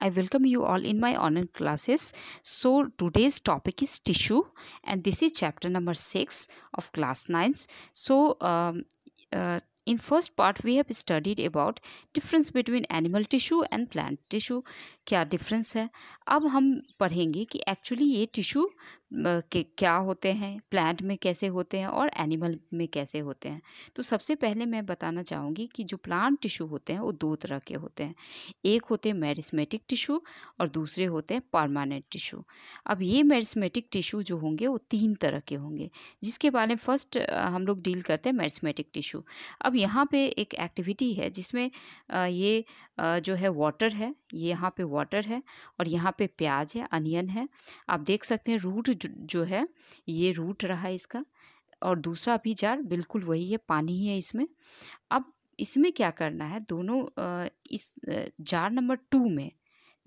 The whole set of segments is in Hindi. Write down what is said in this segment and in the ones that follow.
I welcome you all in my online classes. So today's topic is tissue and this is chapter number 6 of class 9. So um, uh, In first part we have studied about difference between animal tissue and plant tissue क्या difference है अब हम पढ़ेंगे कि actually ये tissue के क्या होते हैं plant में कैसे होते हैं और animal में कैसे होते हैं तो सबसे पहले मैं बताना चाहूँगी कि जो plant tissue होते हैं वो दो तरह के होते हैं एक होते हैं मेरिस्मेटिक टिशू और दूसरे होते हैं परमानेंट टिशू अब ये मेरिस्मेटिक टिशू जो होंगे वो तीन तरह के होंगे जिसके बारे में फर्स्ट हम लोग डील करते हैं मेरिस्मेटिक टिशू अब अब यहाँ पे एक एक्टिविटी है जिसमें ये जो है वाटर है ये यहाँ पे वाटर है और यहाँ पे प्याज है अनियन है आप देख सकते हैं रूट जो है ये रूट रहा है इसका और दूसरा भी जार बिल्कुल वही है पानी ही है इसमें अब इसमें क्या करना है दोनों इस जार नंबर टू में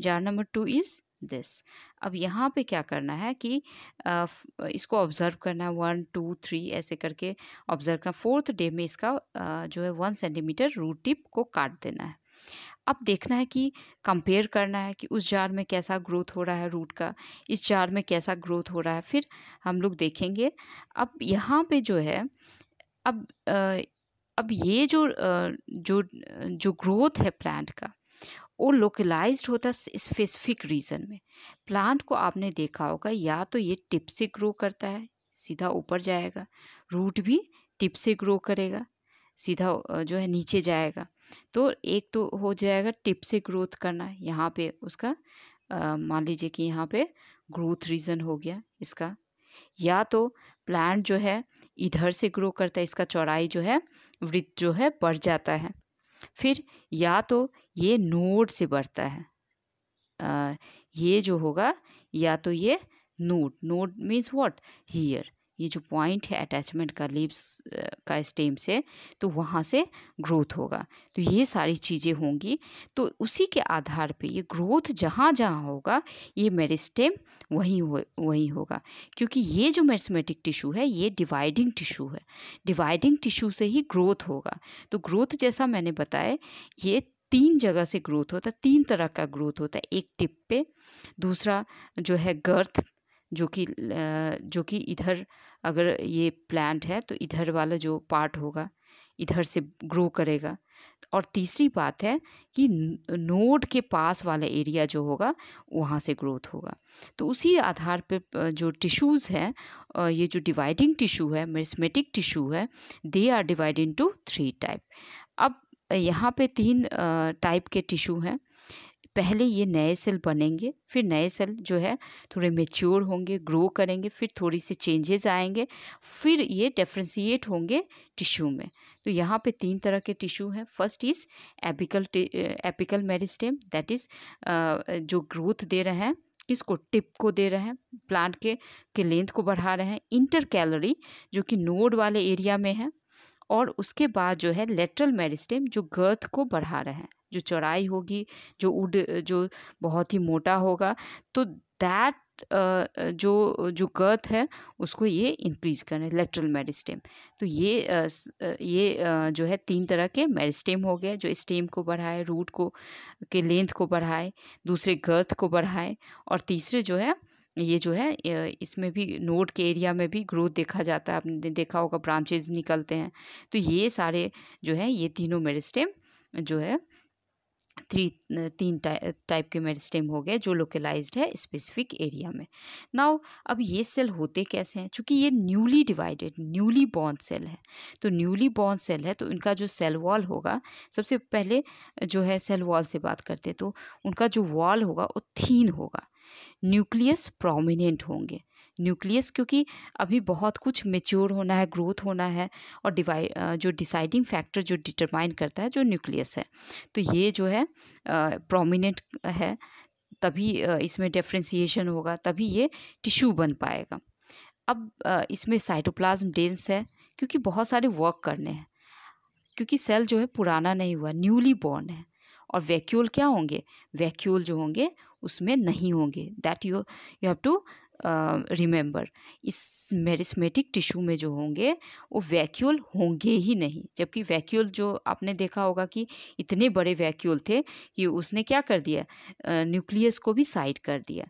jar number two is this अब यहाँ पे क्या करना है कि इसको ऑब्ज़र्व करना है वन टू थ्री ऐसे करके ऑब्ज़र्व करना फोर्थ डे में इसका जो है वन सेंटीमीटर रूट टिप को काट देना है अब देखना है कि कंपेयर करना है कि उस जार में कैसा ग्रोथ हो रहा है रूट का इस जार में कैसा ग्रोथ हो रहा है फिर हम लोग देखेंगे अब यहाँ पे जो है अब अब ये जो जो जो ग्रोथ है प्लांट का वो लोकलाइज होता है स्पेसिफिक रीजन में प्लांट को आपने देखा होगा या तो ये टिप से ग्रो करता है सीधा ऊपर जाएगा रूट भी टिप से ग्रो करेगा सीधा जो है नीचे जाएगा तो एक तो हो जाएगा टिप से ग्रोथ करना यहाँ पे उसका मान लीजिए कि यहाँ पे ग्रोथ रीजन हो गया इसका या तो प्लांट जो है इधर से ग्रो करता है इसका चौड़ाई जो है वृत्त जो है बढ़ जाता है फिर या तो ये नोड से बढ़ता है आ, ये जो होगा या तो ये node node means what here ये जो पॉइंट है अटैचमेंट का लिप्स का स्टेम से तो वहाँ से ग्रोथ होगा तो ये सारी चीज़ें होंगी तो उसी के आधार पे ये ग्रोथ जहाँ जहाँ होगा ये मेरिस्टेम वहीं हो वहीं होगा क्योंकि ये जो मेरिस्मेटिक टिशू है ये डिवाइडिंग टिशू है डिवाइडिंग टिशू से ही ग्रोथ होगा तो ग्रोथ जैसा मैंने बताया ये तीन जगह से ग्रोथ होता है तीन तरह का ग्रोथ होता है एक टिप पे दूसरा जो है गर्थ जो कि जो कि इधर अगर ये प्लांट है तो इधर वाला जो पार्ट होगा इधर से ग्रो करेगा और तीसरी बात है कि नोड के पास वाला एरिया जो होगा वहाँ से ग्रोथ होगा तो उसी आधार पे जो टिश्यूज़ हैं ये जो डिवाइडिंग टिश्यू है मेरिस्मेटिक टिश्यू है they are divide into three type अब यहाँ पे तीन टाइप के टिश्यू हैं पहले ये नए सेल बनेंगे फिर नए सेल जो है थोड़े मेच्योर होंगे ग्रो करेंगे फिर थोड़ी सी चेंजेस आएंगे फिर ये डिफ्रेंसीट होंगे टिश्यू में तो यहाँ पे तीन तरह के टिश्यू हैं first is apical apical meristem that is जो ग्रोथ दे रहे हैं किसको टिप को दे रहे हैं प्लांट के के लेंथ को बढ़ा रहे हैं इंटर कैलोरी जो कि नोड वाले एरिया में है और उसके बाद जो है लेटरल मेरिस्टेम जो गर्थ को बढ़ा रहे हैं जो चौड़ाई होगी जो उड जो बहुत ही मोटा होगा तो दैट जो जो गर्थ है उसको ये इंक्रीज करें लेटरल मेरिस्टेम तो ये ये जो है तीन तरह के मेरिस्टेम हो गए जो स्टेम को बढ़ाए रूट को के लेंथ को बढ़ाए दूसरे गर्थ को बढ़ाए और तीसरे जो है ये जो है इसमें भी नोड के एरिया में भी ग्रोथ देखा जाता है आपने देखा होगा ब्रांचेज निकलते हैं तो ये सारे जो है ये तीनों मेरिस्टेम जो है थ्री तीन टाइप ताय, के मेरिस्टेम हो गए जो लोकलाइज्ड है स्पेसिफिक एरिया में नाउ अब ये सेल होते कैसे हैं क्योंकि ये newly divided newly born cell है तो न्यूली बॉर्न सेल है तो इनका जो सेल वॉल होगा सबसे पहले जो है सेल वॉल से बात करते तो उनका जो वॉल होगा वो थीन होगा न्यूक्लियस प्रोमिनेंट होंगे न्यूक्लियस क्योंकि अभी बहुत कुछ मेच्योर होना है ग्रोथ होना है और डिवाइ जो डिसाइडिंग फैक्टर जो डिटरमाइन करता है जो न्यूक्लियस है तो ये जो है प्रोमिनेंट है तभी इसमें डिफ्रेंसीशन होगा तभी ये टिश्यू बन पाएगा अब इसमें साइटोप्लाज्म डेंस है क्योंकि बहुत सारे वर्क करने हैं क्योंकि सेल जो है पुराना नहीं हुआ न्यूली बॉर्न है और वैक्यूल क्या होंगे वैक्यूल जो होंगे उसमें नहीं होंगे that you you have to remember इस मेरिस्मेटिक टिश्यू में जो होंगे वो वैक्यूल होंगे ही नहीं जबकि वैक्यूल जो आपने देखा होगा कि इतने बड़े वैक्यूल थे कि उसने क्या कर दिया न्यूक्लियस को भी साइड कर दिया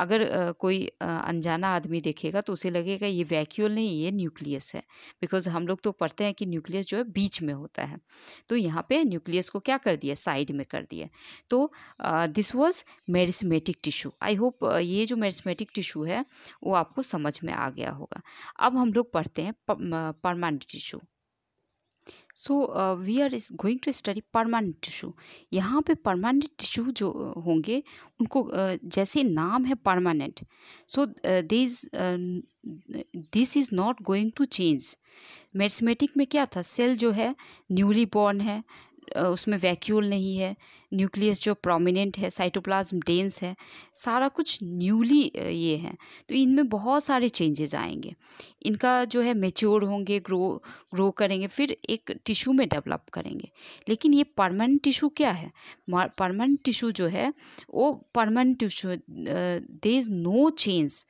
अगर कोई अनजाना आदमी देखेगा तो उसे लगेगा ये वैक्यूल नहीं ये न्यूक्लियस है बिकॉज हम लोग तो पढ़ते हैं कि न्यूक्लियस जो है बीच में होता है तो यहाँ पे न्यूक्लियस को क्या कर दिया साइड में कर दिया तो this was meristematic tissue I hope ये जो मेरिसमेटिक टिश्यू है वो आपको समझ में आ गया होगा अब हम लोग पढ़ते हैं permanent tissue so we are is going to study permanent tissue यहाँ पे परमानेंट टिश्यू जो uh, होंगे उनको uh, जैसे नाम है permanent so this this is not going to change मैथमेटिक में क्या था सेल जो है न्यूली बॉर्न है उसमें वैक्यूल नहीं है न्यूक्लियस जो प्रोमिनेंट है साइटोप्लाज्म डेंस है सारा कुछ न्यूली ये है तो इनमें बहुत सारे चेंजेस आएंगे इनका जो है मेच्योर होंगे ग्रो ग्रो करेंगे फिर एक टिश्यू में डेवलप करेंगे लेकिन ये परमानेंट टिश्यू क्या है परमानेंट टिश्यू जो है वो permanent tissue they is no change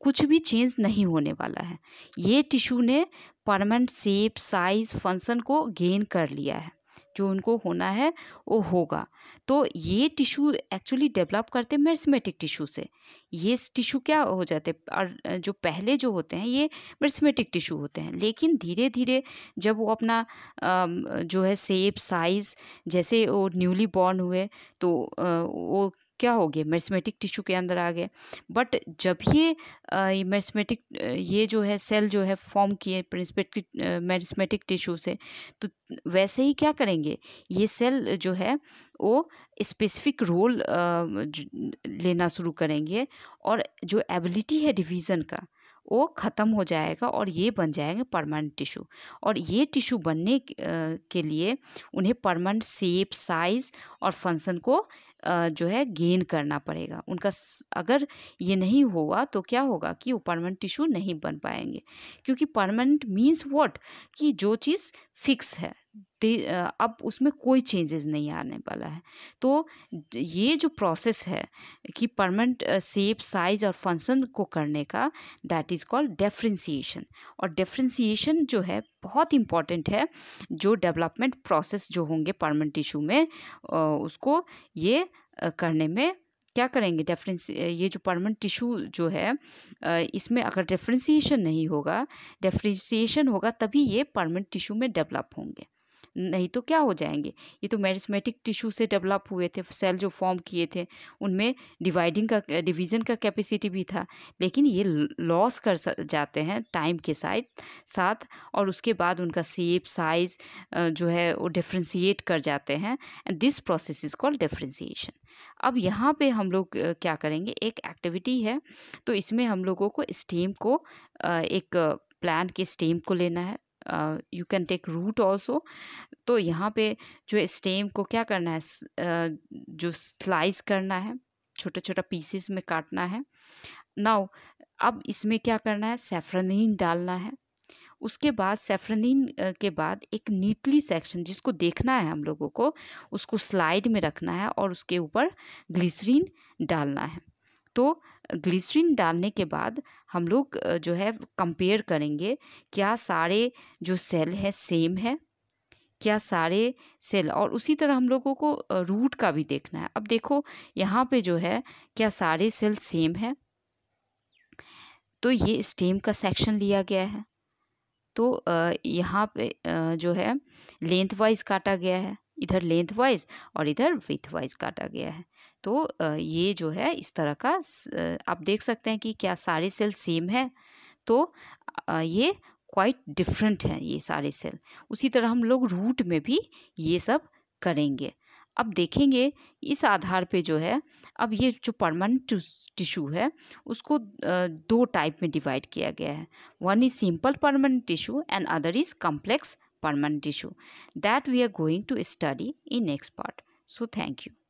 कुछ भी चेंज नहीं होने वाला है ये टिश्यू ने परमानेंट शेप साइज़ फंक्शन को गेन कर लिया है जो उनको होना है वो होगा तो ये टिश्यू एक्चुअली डेवलप करते हैं मेरिस्मेटिक टिश्यू से ये टिश्यू क्या हो जाते और जो पहले जो होते हैं ये मर्समेटिक टिश्यू होते हैं लेकिन धीरे धीरे जब वो अपना जो है सेप साइज़ जैसे वो न्यूली बॉर्न हुए तो वो क्या हो गए मेरसमेटिक टिश्यू के अंदर आ गए बट जब ये मेरसमेटिक ये जो है सेल जो है फॉर्म किए प्रिंसपेटिक मेरसमेटिक टिश्यू से तो वैसे ही क्या करेंगे ये सेल जो है वो स्पेसिफिक रोल लेना शुरू करेंगे और जो एबिलिटी है डिवीज़न का वो ख़त्म हो जाएगा और ये बन जाएंगे परमानेंट टिश्यू और ये टिशू बनने के लिए उन्हें परमानेंट सेप साइज़ और फंक्शन को जो है गेन करना पड़ेगा उनका अगर ये नहीं हुआ तो क्या होगा कि वो परमानेंट टिश्यू नहीं बन पाएंगे क्योंकि परमानेंट मीन्स वॉट कि जो चीज़ फिक्स है अब उसमें कोई चेंजेस नहीं आने वाला है तो ये जो प्रोसेस है कि परमानेंट सेप साइज और फंक्शन को करने का दैट इज़ कॉल्ड डिफ्रेंसीशन और डिफ्रेंसीशन जो है बहुत इम्पॉर्टेंट है जो डेवलपमेंट प्रोसेस जो होंगे परमानेंट टिश्यू में उसको ये करने में क्या करेंगे डिफ्रेंस ये जो परमानेंट टिश्यू जो है इसमें अगर डिफ्रेंसीशन नहीं होगा डिफ्रेंसीशन होगा तभी ये परमानेंट टिश्यू में डेवलप होंगे नहीं तो क्या हो जाएंगे ये तो मेरिसमेटिक टिश्यू से डेवलप हुए थे सेल जो फॉर्म किए थे उनमें डिवाइडिंग का डिवीज़न का कैपेसिटी भी था लेकिन ये लॉस कर जाते हैं टाइम के साथ साथ और उसके बाद उनका सेप साइज़ जो है वो डिफ्रेंसीट कर जाते हैं and this process is called differentiation अब यहाँ पे हम लोग क्या करेंगे एक एक्टिविटी है तो इसमें हम लोगों को स्टीम को एक प्लान के स्टीम को लेना है you can take root also तो यहाँ पे जो स्टेम को क्या करना है जो स्लाइस करना है छोटा छोटा पीसेस में काटना है नाउ अब इसमें क्या करना है सेफ्रनिन डालना है उसके बाद सेफ्रनिन के बाद एक नीटली सेक्शन जिसको देखना है हम लोगों को उसको स्लाइड में रखना है और उसके ऊपर ग्लिसरीन डालना है तो ग्लिसरीन डालने के बाद हम लोग जो है कंपेयर करेंगे क्या सारे जो सेल हैं सेम है क्या सारे सेल और उसी तरह हम लोगों को रूट का भी देखना है अब देखो यहाँ पे जो है क्या सारे सेल सेम है तो ये स्टेम का सेक्शन लिया गया है तो यहाँ पे जो है लेंथ वाइज काटा गया है इधर लेंथ वाइज और इधर विथ वाइज काटा गया है तो ये जो है इस तरह का आप देख सकते हैं कि क्या सारे सेल सेम है तो ये क्वाइट डिफरेंट है ये सारे सेल उसी तरह हम लोग रूट में भी ये सब करेंगे अब देखेंगे इस आधार पे जो है अब ये जो परमानेंट टिश्यू है उसको दो टाइप में डिवाइड किया गया है one is simple permanent tissue and other is complex permanent issue that we are going to study in next part so thank you